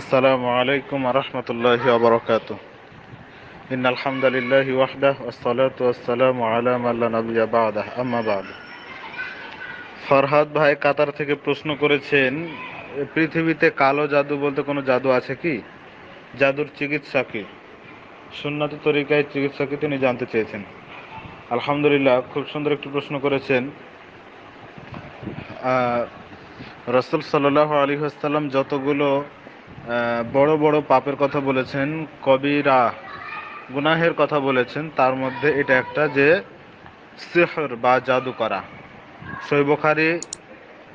আসসালামু আলাইকুম রহমতুল্লাহ আবরকাত ইন আলহামদুলিল্লাহ ওয়াহদাহ আসসালাত আসসালাম আলাম আল্লাহ নবিয়া বাদাহ আম্মাবাদ ফরহাদ ভাই কাতার থেকে প্রশ্ন করেছেন পৃথিবীতে কালো জাদু বলতে কোনো জাদু আছে কি জাদুর চিকিৎসা কি সুন্নাত তরিকায় চিকিৎসা কি তিনি জানতে চেয়েছেন আলহামদুলিল্লাহ খুব সুন্দর একটি প্রশ্ন করেছেন রসুল সাল্লাহ আলী আসসালাম যতগুলো বড় বড় পাপের কথা বলেছেন কবিরা গুনাহের কথা বলেছেন তার মধ্যে এটা একটা যে সেহর বা জাদু করা শৈবখারি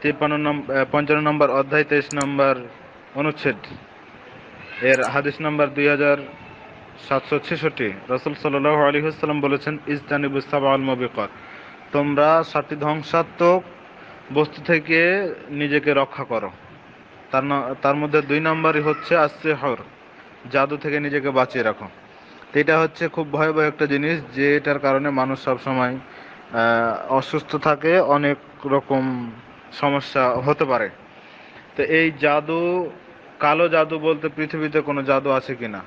তিপ্পান্ন নম্বর পঞ্চান্ন নম্বর অধ্যায় তেইশ নম্বর অনুচ্ছেদ এর হাদিস নম্বর দুই হাজার সাতশো ছেষট্টি রসুল সাল্লাহ আলী হাসলাম বলেছেন ইস্তানি ইস্তাব আল মবিকত তোমরা সাতটি ধ্বংসাত্মক বস্তু থেকে নিজেকে রক্ষা করো তার তার মধ্যে দুই নম্বরই হচ্ছে আসছে হর জাদু থেকে নিজেকে বাঁচিয়ে রাখো এটা হচ্ছে খুব ভয়াবহ একটা জিনিস যে এটার কারণে মানুষ সবসময় অসুস্থ থাকে অনেক রকম সমস্যা হতে পারে তো এই জাদু কালো জাদু বলতে পৃথিবীতে কোনো জাদু আছে কি না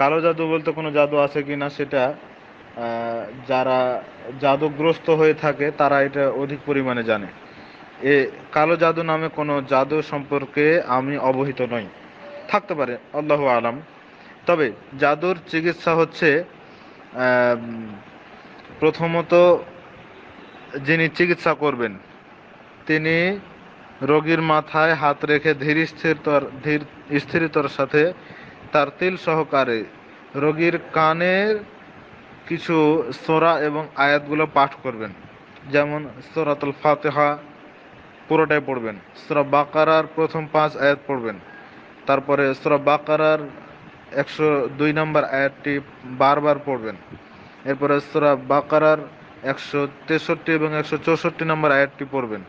কালো জাদু বলতে কোনো জাদু আছে কি না সেটা যারা জাদুগ্রস্ত হয়ে থাকে তারা এটা অধিক পরিমাণে জানে এ কালো জাদু নামে কোনো জাদু সম্পর্কে আমি অবহিত নই থাকতে পারে আল্লাহ আলাম তবে জাদুর চিকিৎসা হচ্ছে প্রথমত যিনি চিকিৎসা করবেন তিনি রোগীর মাথায় হাত রেখে ধীর স্থিরতর ধীর স্থিরতর সাথে তার তিল সহকারে রোগীর কানের কিছু সোরা এবং আয়াতগুলো পাঠ করবেন যেমন সোরাতুল ফাতেহা পুরোটাই পড়বেন সুরা বাকারার প্রথম পাঁচ আয়াত পড়বেন তারপরে সুরা বাকারার একশো দুই নম্বর আয়াতটি বারবার পড়বেন এরপরে সুরা বাকারার একশো তেষট্টি এবং একশো চৌষট্টি নম্বর আয়াতটি পড়বেন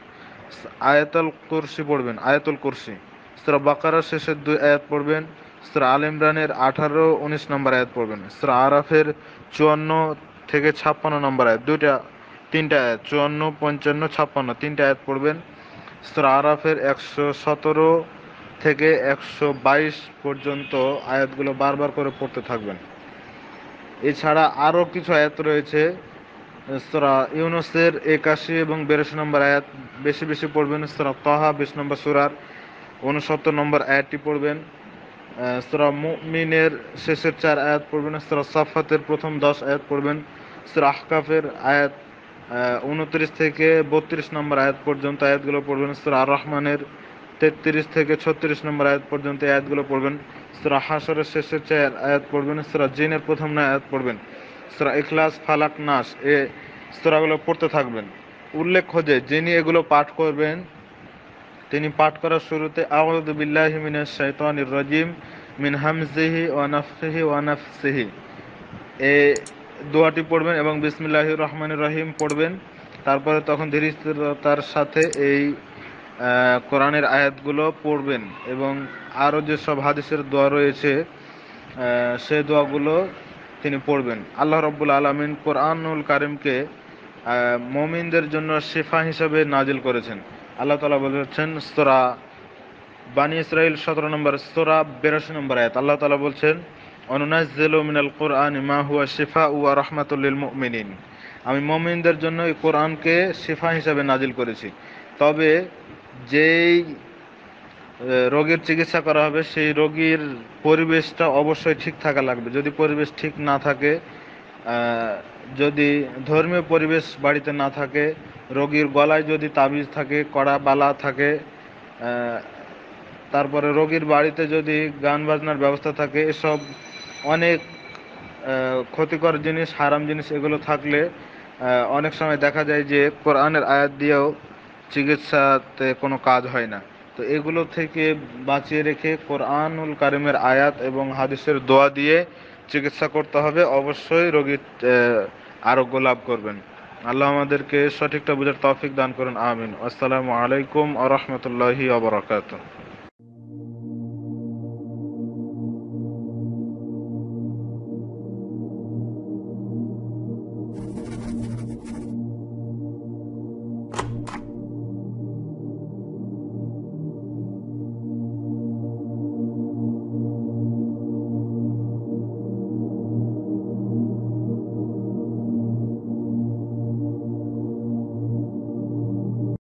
আয়াতুল কুরসি পড়বেন আয়াতুল কুরসি সুরা বাকারার শেষের দুই আয়াত পড়বেন সুরা আল ইমরানের আঠারো উনিশ নম্বর আয়াত পড়বেন সুরা আরাফের চুয়ান্ন থেকে ছাপ্পান্ন নম্বর আয়াত দুইটা তিনটা আয়াত চুয়ান্ন পঞ্চান্ন ছাপ্পান্ন তিনটা আয়াত পড়বেন সুরা আরাফের একশো সতেরো থেকে একশো বাইশ পর্যন্ত আয়াতগুলো বারবার করে পড়তে থাকবেন এছাড়া আরও কিছু আয়াত রয়েছে সুরা ইউনুসের একাশি এবং বেরোশো নম্বর আয়াত বেশি বেশি পড়বেন সুরা তহা বিশ নম্বর সুরার উনসত্তর নম্বর আয়াতটি পড়বেন সুরা মুমিনের শেষের চার আয়াত পড়বেন সুরা সাফাতের প্রথম দশ আয়াত পড়বেন সুরা আহকাফের আয়াত উনত্রিশ থেকে বত্রিশ নম্বর আয়াত পর্যন্ত আয়াতগুলো পড়বেন সুরা আর রহমানের তেত্রিশ থেকে ছত্রিশ নম্বর আয়াত পর্যন্ত আয়াতগুলো পড়বেন সুরা হাসরের শেষের চার আয়াত পড়বেন সুরা জিনের প্রথম আয়াত পড়বেন সুরা ইখলাস ফালাক নাস এ সুরাগুলো পড়তে থাকবেন উল্লেখ্য যে যিনি এগুলো পাঠ করবেন তিনি পাঠ করার শুরুতে আউদুবিল্লাহ মিনাস শৈতানির রাজিম মিন হামজিহি ওয়ানাফসিহি ওয়ানাফসিহি এ দোয়াটি পড়বেন এবং বিসমিল্লাহ রহমান রহিম পড়বেন তারপরে তখন ধীরস্থিরতার সাথে এই কোরআনের আয়াতগুলো পড়বেন এবং আরও যেসব হাদিসের দোয়া রয়েছে সে দোয়াগুলো তিনি পড়বেন আল্লাহ রব্বুল আলমিন কোরআনুল কারিমকে মমিনদের জন্য শেফা হিসাবে নাজিল করেছেন আল্লাহ তালা বলেছেন স্তরা বানি ইসরায়েল সতেরো নম্বর স্তরা বেরাশি নম্বর আয়াত আল্লাহ তালা বলছেন অনুনাজ্জিলু মিনাল কোরআন মা হুয়া শিফা ওয়া রাহমাতুল মুমিনিন আমি মমিনদের জন্য এই কোরআনকে শিফা হিসাবে নাজিল করেছি তবে যেই রোগের চিকিৎসা করা হবে সেই রোগীর পরিবেশটা অবশ্যই ঠিক থাকা লাগবে যদি পরিবেশ ঠিক না থাকে যদি ধর্মীয় পরিবেশ বাড়িতে না থাকে রোগীর গলায় যদি তাবিজ থাকে কড়া বালা থাকে তারপরে রোগীর বাড়িতে যদি গান বাজনার ব্যবস্থা থাকে এসব অনেক ক্ষতিকর জিনিস হারাম জিনিস এগুলো থাকলে অনেক সময় দেখা যায় যে কোরআনের আয়াত দিয়েও চিকিৎসাতে কোনো কাজ হয় না তো এগুলো থেকে বাঁচিয়ে রেখে কোরআনুল কারিমের আয়াত এবং হাদিসের দোয়া দিয়ে চিকিৎসা করতে হবে অবশ্যই রোগীর আরোগ্য লাভ করবেন আল্লাহ আমাদেরকে সঠিকটা বুঝার তফিক দান করুন আমিন আসসালামু আলাইকুম আ রহমতুল্লাহি